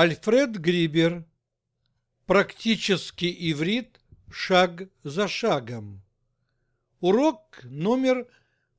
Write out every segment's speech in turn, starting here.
Альфред Грибер. Практический иврит шаг за шагом. Урок номер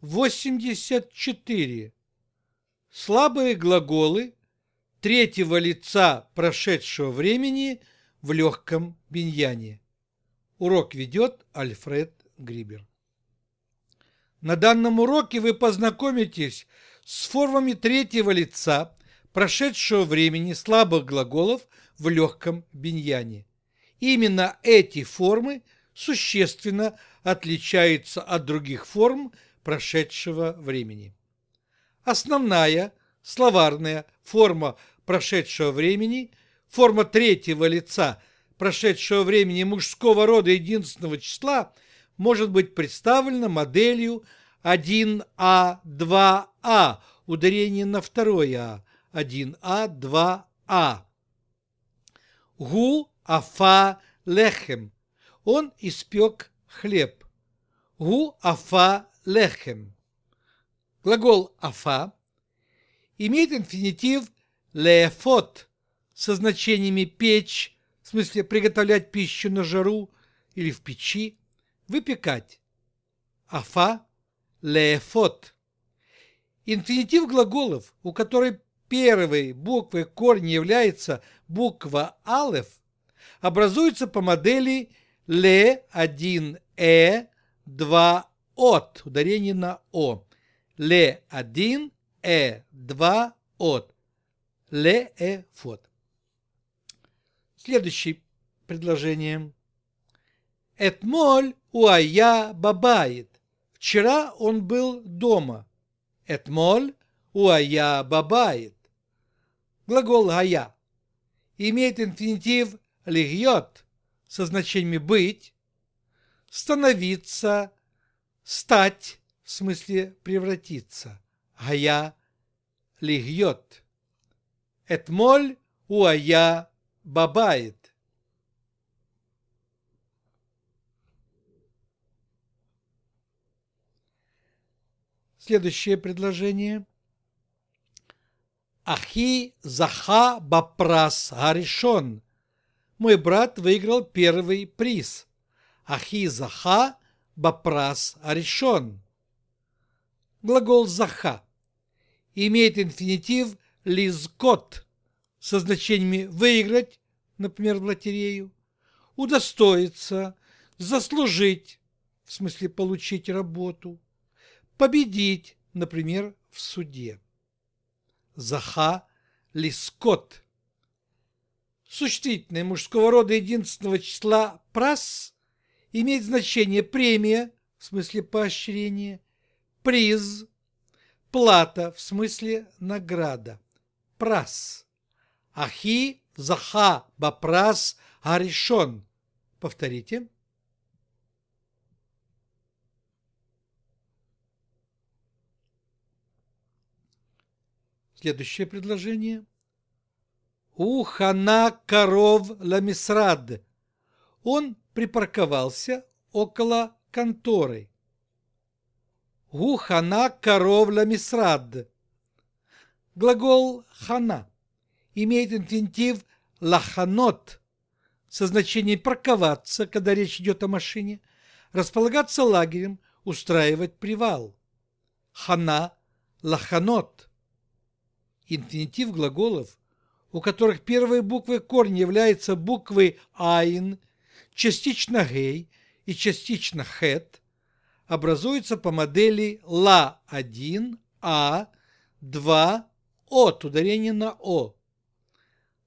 84. Слабые глаголы третьего лица прошедшего времени в легком биньяне. Урок ведет Альфред Грибер. На данном уроке вы познакомитесь с формами третьего лица – прошедшего времени слабых глаголов в легком биньяне. Именно эти формы существенно отличаются от других форм прошедшего времени. Основная словарная форма прошедшего времени, форма третьего лица прошедшего времени мужского рода единственного числа может быть представлена моделью 1А, 2А, а, ударение на второе А, 1А, 2А. Гу Афа Лехем. Он испек хлеб. Гу Афа Лехем. Глагол Афа имеет инфинитив лефот со значениями печь, в смысле приготовлять пищу на жару или в печи, выпекать. Афа лефот. Инфинитив глаголов, у которой первой буквы корня является буква алеф, образуется по модели ле 1 э 2 от, ударение на о. Ле 1 э 2 от. Ле э фот. Следующее предложение. Этмоль уая бабает. Вчера он был дома. Этмоль уая бабает. Глагол гая имеет инфинитив легьет со значениями быть, становиться, стать, в смысле превратиться. Гая легьет. Этмоль уая бабает. Следующее предложение – Ахи Заха Бапрас Гаришон. Мой брат выиграл первый приз. Ахи Заха Бапрас Аришон. Глагол «заха» имеет инфинитив «лизкот» со значениями «выиграть», например, в лотерею, «удостоиться», «заслужить», в смысле получить работу, «победить», например, в суде. Заха Лискот. Существительное мужского рода единственного числа прас имеет значение премия, в смысле поощрение, приз, плата, в смысле награда, прас. Ахи Заха Бапрас Аришон. Повторите. следующее предложение. Ухана коров ламисрад. Он припарковался около конторы. Ухана коров ламисрад. Глагол хана имеет инфинитив лаханот со значением парковаться, когда речь идет о машине, располагаться лагерем, устраивать привал. Хана – лаханот инфинитив глаголов, у которых первой буквой корня является буквы «айн», частично «гей» и частично «хет», образуется по модели «ла-1», «а», «2», от ударения на «о».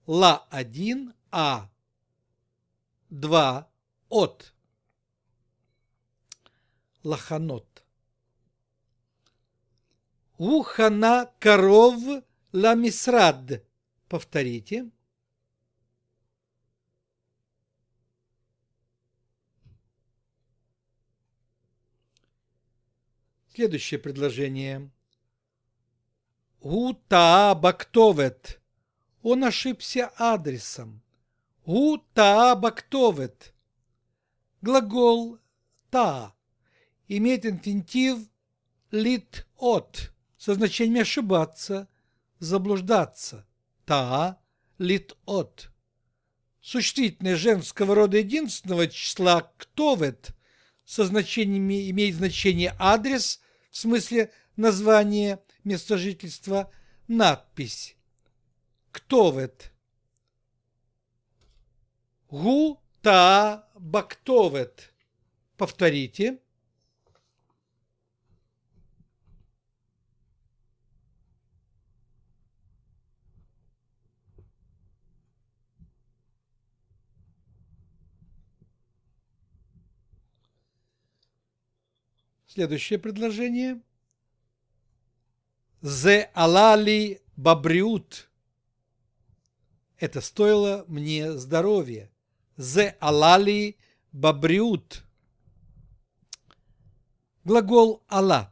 «Ла-1», «а», 2 от. Лоханот. Ухана коров Ламисрад. Повторите. Следующее предложение. Гутаа бактовет. Он ошибся адресом. Гутаа бактовет. Глагол «та» имеет инфинитив «лит от» со значением «ошибаться», заблуждаться. Та лит от. Существительное женского рода единственного числа «ктовет» со значениями имеет значение адрес в смысле название, места жительства, надпись. «Ктовет». Гу-та-бактовет. Повторите. Следующее предложение. The alali babriut. Это стоило мне здоровья. The alali babriut. Глагол «ала»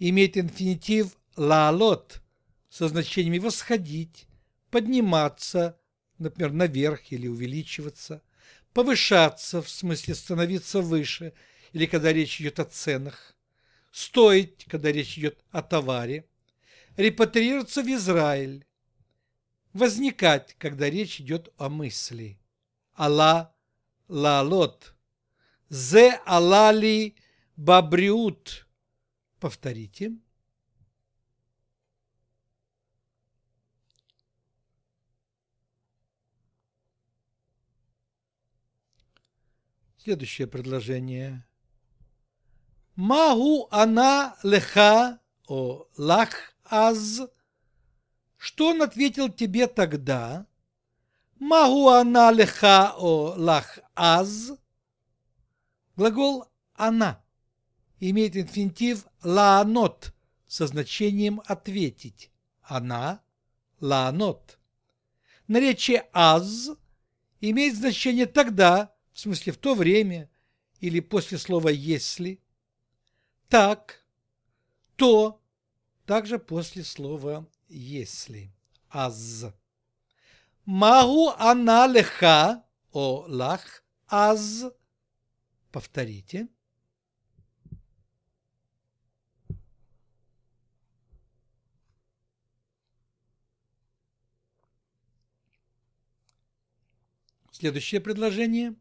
имеет инфинитив «лаалот» со значениями «восходить», «подниматься», например, наверх или увеличиваться, «повышаться» в смысле «становиться выше», или когда речь идет о ценах, стоить, когда речь идет о товаре, репатриироваться в Израиль, возникать, когда речь идет о мысли. Алла лалот. Зе алали бабриут. Повторите. Следующее предложение – Магу она леха, о лах аз. Что он ответил тебе тогда? Магу она леха, о лах аз. Глагол она имеет инфинитив лаанот со значением ответить. Она лаанот. Наречие аз имеет значение тогда, в смысле в то время или после слова если – так, то, также после слова «если», «аз». могу она леха» о лах аз. Повторите. Следующее предложение.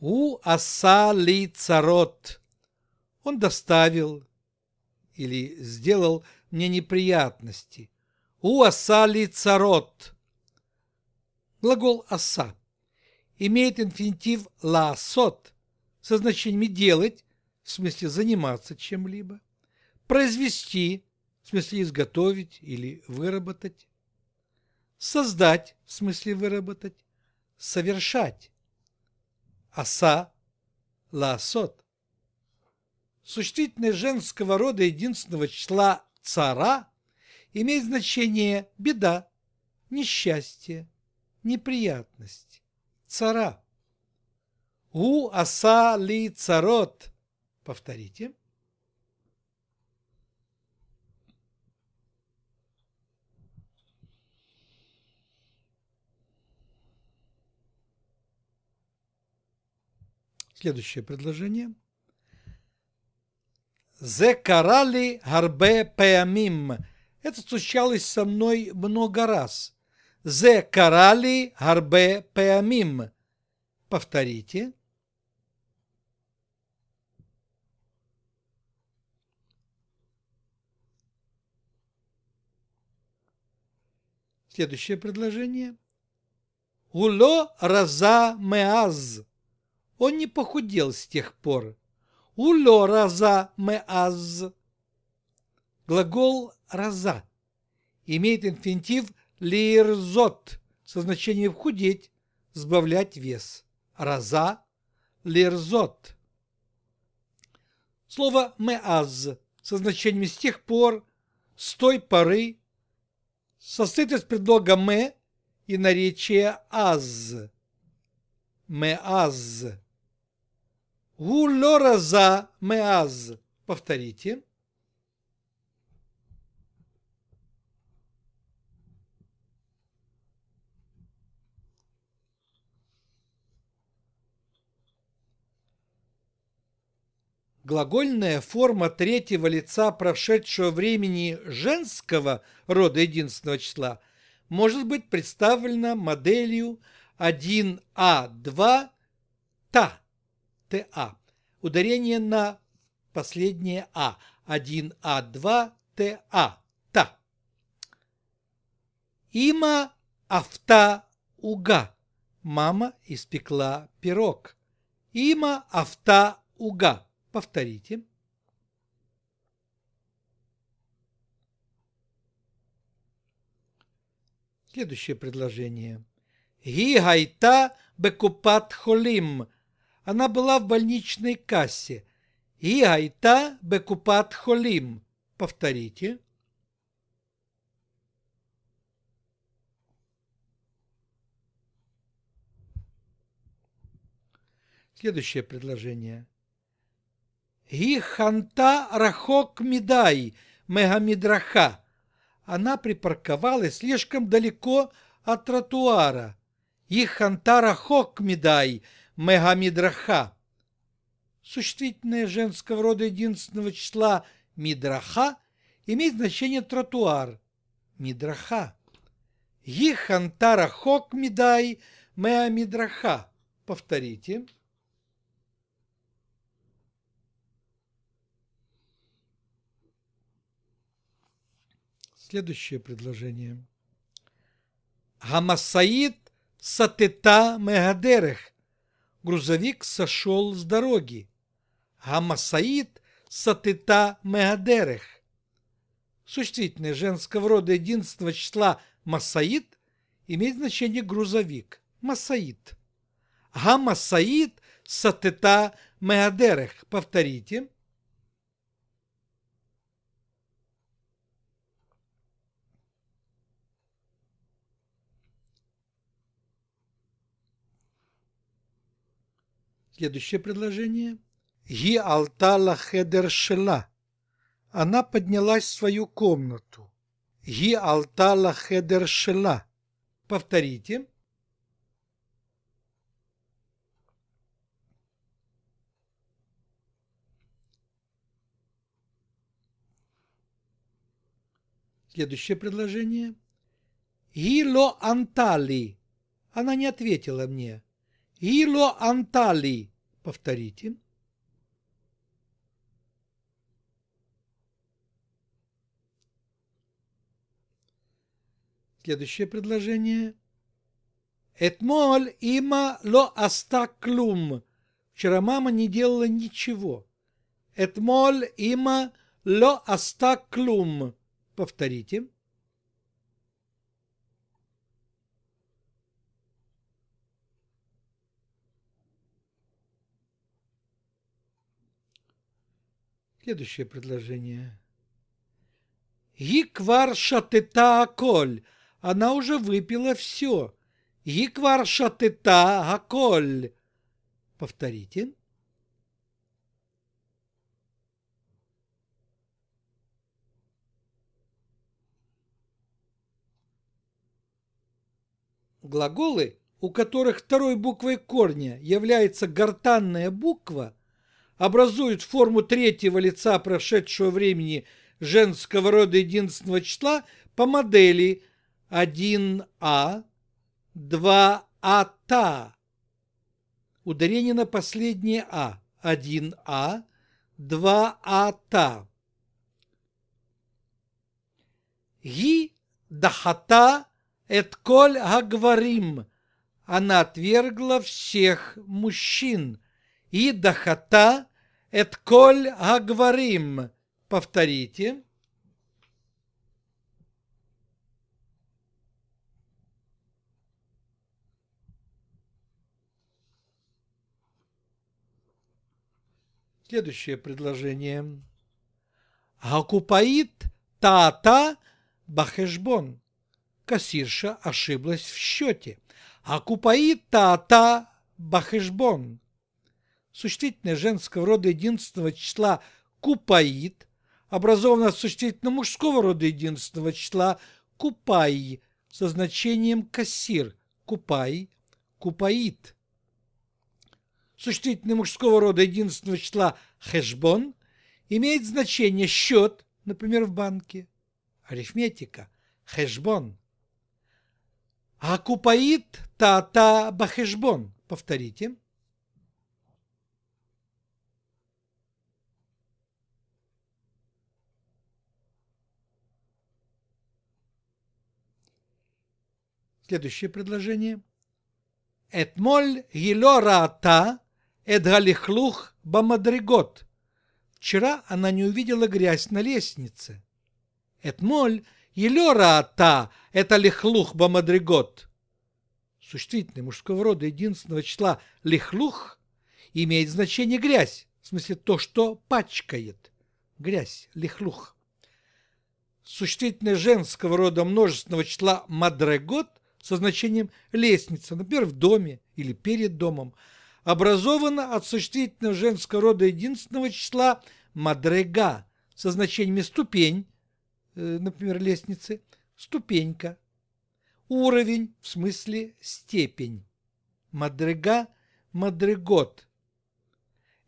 У аса ли царот он доставил или сделал мне неприятности. У асали царот. Глагол оса имеет инфинитив ласот со значениями делать, в смысле заниматься чем-либо, произвести, в смысле изготовить или выработать, создать, в смысле выработать, совершать. Аса, лаасот существительное женского рода единственного числа «цара» имеет значение «беда», «несчастье», «неприятность», «цара». «У аса ли царот» – повторите. Следующее предложение – «Зе карали гарбе пеамим». Это случалось со мной много раз. «Зе карали гарбе пеамим». Повторите. Следующее предложение. Гуло раза меаз. Он не похудел с тех пор. Улло раза ме аз. Глагол раза имеет инфинитив лирзот со значением худеть, сбавлять вес. Раза лирзот. Слово «меаз» со значением «с тех пор», «с той поры» состоит из предлога «ме» и наречия «аз». «Меаз» Гулораза меаз. Повторите. Глагольная форма третьего лица прошедшего времени женского рода единственного числа может быть представлена моделью 1А2 та. ТА. Ударение на последнее А. 1А2 ТА. ТА. Има авта уга. Мама испекла пирог. Има авта уга. Повторите. Следующее предложение. Ги гайта бекупат холим она была в больничной кассе. И айта бекупат холим. Повторите. Следующее предложение. Гиханта рахок мидай мегамидраха. Она припарковалась слишком далеко от тротуара. Гиханта рахок мидай мегамидраха. Существительное женского рода единственного числа мидраха имеет значение тротуар. Мидраха. Гихантара хок мидай меамидраха. Повторите. Следующее предложение. Гамасаид сатета мегадерех грузовик сошел с дороги. Гамасаид Сатыта Мегадерех. Существительное женского рода единственного числа Масаид имеет значение грузовик. Масаид. Гамасаид Сатыта Мегадерех. Повторите. Следующее предложение. «Ги алтала хедер шела». Она поднялась в свою комнату. «Ги алтала хедер шела». Повторите. Следующее предложение. «Гило антали». Она не ответила мне. «Гило антали». Повторите. Следующее предложение. Этмоль има ло астаклум. Вчера мама не делала ничего. Этмоль има ло астаклум. Повторите. Следующее предложение. Гиквар шатыта аколь. Она уже выпила все. Гиквар шатыта аколь. Повторите. Глаголы, у которых второй буквой корня является гортанная буква – образуют форму третьего лица прошедшего времени женского рода единственного числа по модели 1А, 2АТА. А а. Ударение на последнее А. 1А, 2АТА. А Ги дахата эт коль агварим. Она отвергла всех мужчин. И дахата Этколь, коль агварим. Повторите. Следующее предложение. Акупаит тата бахешбон. Кассирша ошиблась в счете. Акупаит тата бахешбон существительное женского рода единственного числа купаид, образовано от существительного мужского рода единственного числа купаи со значением кассир, купай, купаид. Существительное мужского рода единственного числа хешбон имеет значение счет, например, в банке. Арифметика. Хешбон. А купаид та-та бахешбон. Повторите. Следующее предложение. Этмоль ело раата эдгалихлух бамадригот. Вчера она не увидела грязь на лестнице. Этмоль ело раата это лихлух бамадригот. Существительное мужского рода единственного числа лихлух имеет значение грязь, в смысле то, что пачкает. Грязь, лихлух существительное женского рода множественного числа мадрегот со значением «лестница», например, в доме или перед домом, образована от существительного женского рода единственного числа «мадрега» со значениями «ступень», э, например, лестницы, «ступенька», «уровень» в смысле «степень», «мадрега», «мадрегот».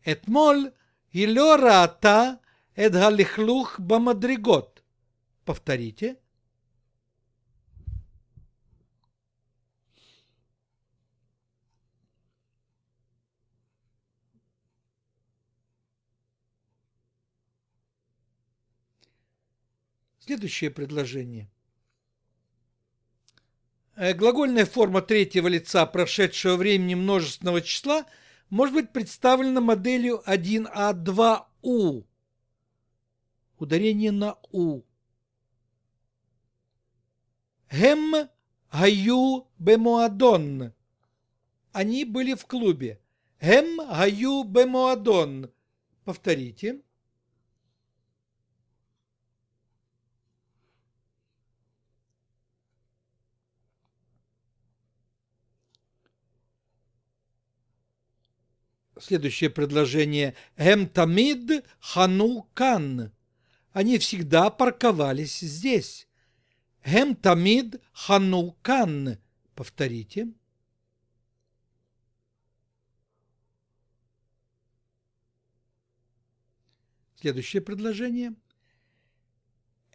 «Этмоль» и «лёрата» «эдгалихлух бамадрегот». Повторите. Следующее предложение. Э, глагольная форма третьего лица прошедшего времени множественного числа может быть представлена моделью 1А2У. Ударение на У. Гем гаю бемуадон. Они были в клубе. Гем гаю бемуадон. Повторите. следующее предложение «Гемтамид Ханукан». Они всегда парковались здесь. «Гемтамид Ханукан». Повторите. Следующее предложение.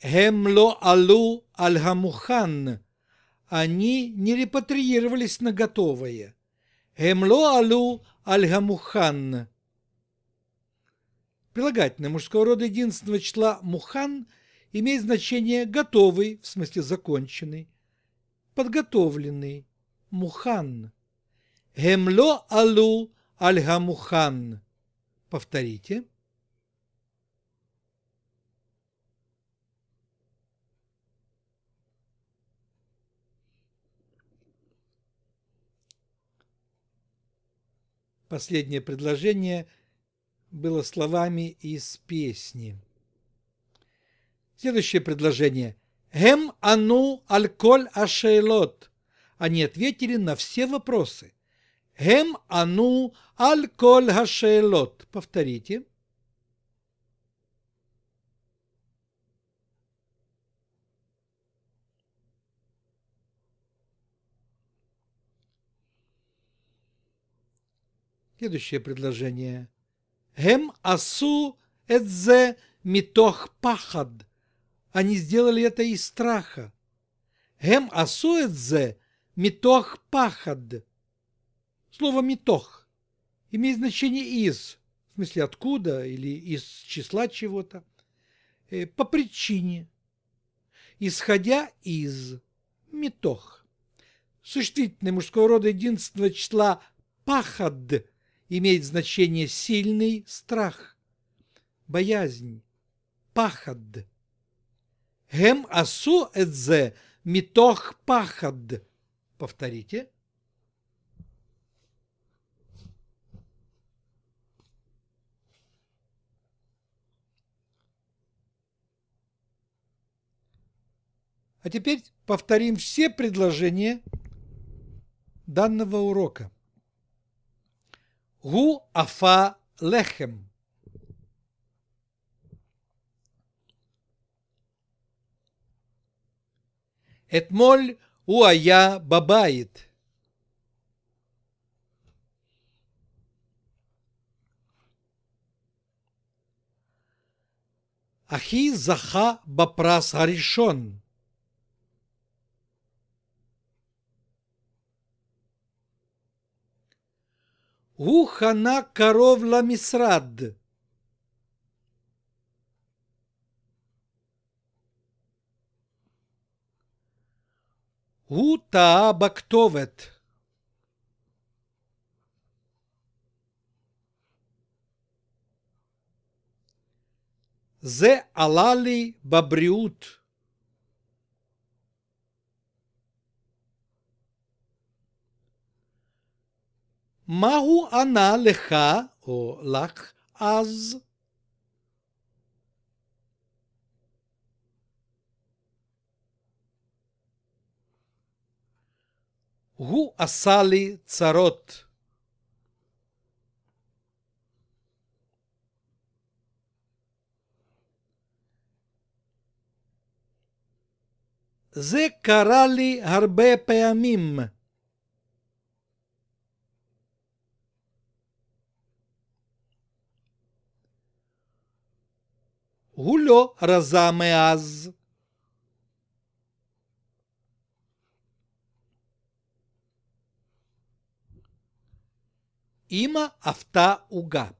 «Гемло алу аль Они не репатриировались на готовое – Эм алу альгамухан. Прилагательное мужского рода единственного числа «мухан» имеет значение «готовый», в смысле «законченный», «подготовленный», «мухан». «Гемло алу альгамухан. гамухан Повторите. Последнее предложение было словами из песни. Следующее предложение. «Гем ану альколь ашейлот». Они ответили на все вопросы. «Гем ану альколь ашейлот». Повторите. Следующее предложение. Гем асу эдзе митох пахад. Они сделали это из страха. Гем асу эдзе митох пахад. Слово митох имеет значение из, в смысле откуда или из числа чего-то, э, по причине, исходя из митох. Существительное мужского рода единственного числа пахад – имеет значение сильный страх, боязнь, пахад. Гем асу эдзе митох пахад. Повторите. А теперь повторим все предложения данного урока. Гу Афа Лехем. Этмоль Уая Бабаит. Ахи Заха Бапрас Аришон. Гухана коров лamisrad. Гутаа бактовет. Зе алали бабриут. מה הוא ענה לך או לך אז? הוא עשה לי צרות. זה קרה לי הרבה פעמים. הוא לא רזה מאז. אמא עפתה עוגה.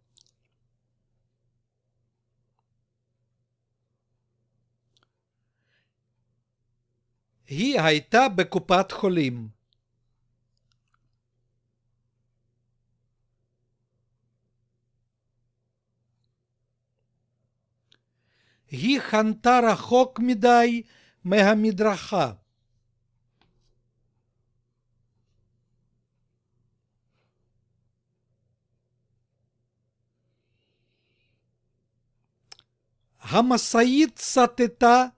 היא הייתה בקופת חולים. Ги хантара хок медай мегамидраха. Гамасаид сатета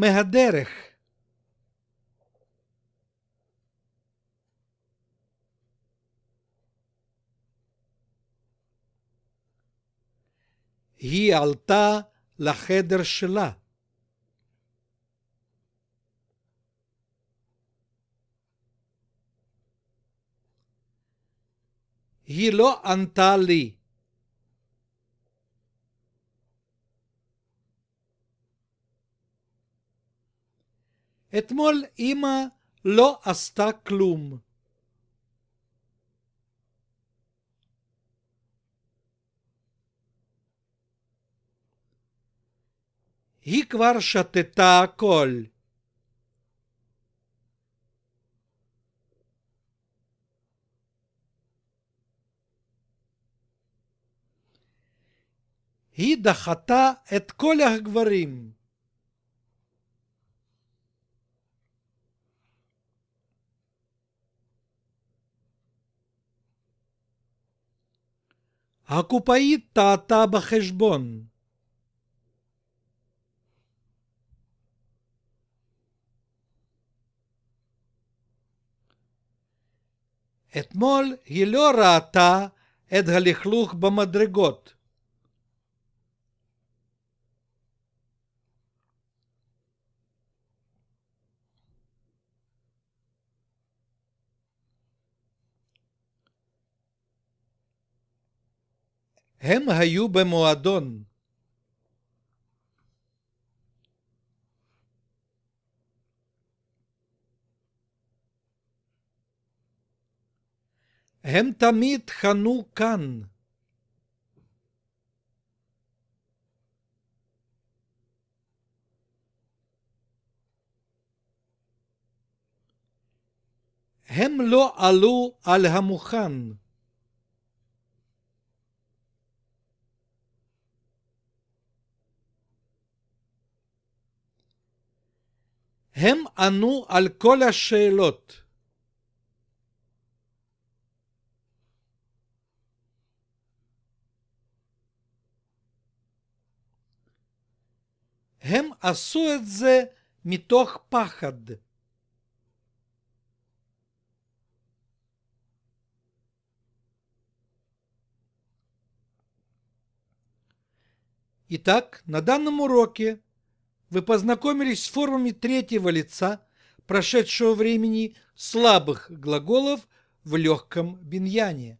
мегадерех. היא עלתה לחדר שלה. היא לא ענתה לי. אתמול אמא לא עשתה כלום. היא כבר שתתה הכל. היא דחתה את כל הגברים. הקופאית טעתה בחשבון. אתמול היא לא ראתה את הלכלוך במדרגות. הם היו במועדון. הם תמיד חנו כאן. הם לא עלו על המוכן. הם ענו על כל השאלות. הם асуэдзе את пахад. Итак, на данном уроке вы познакомились с формами третьего лица прошедшего времени слабых глаголов в легком биньяне.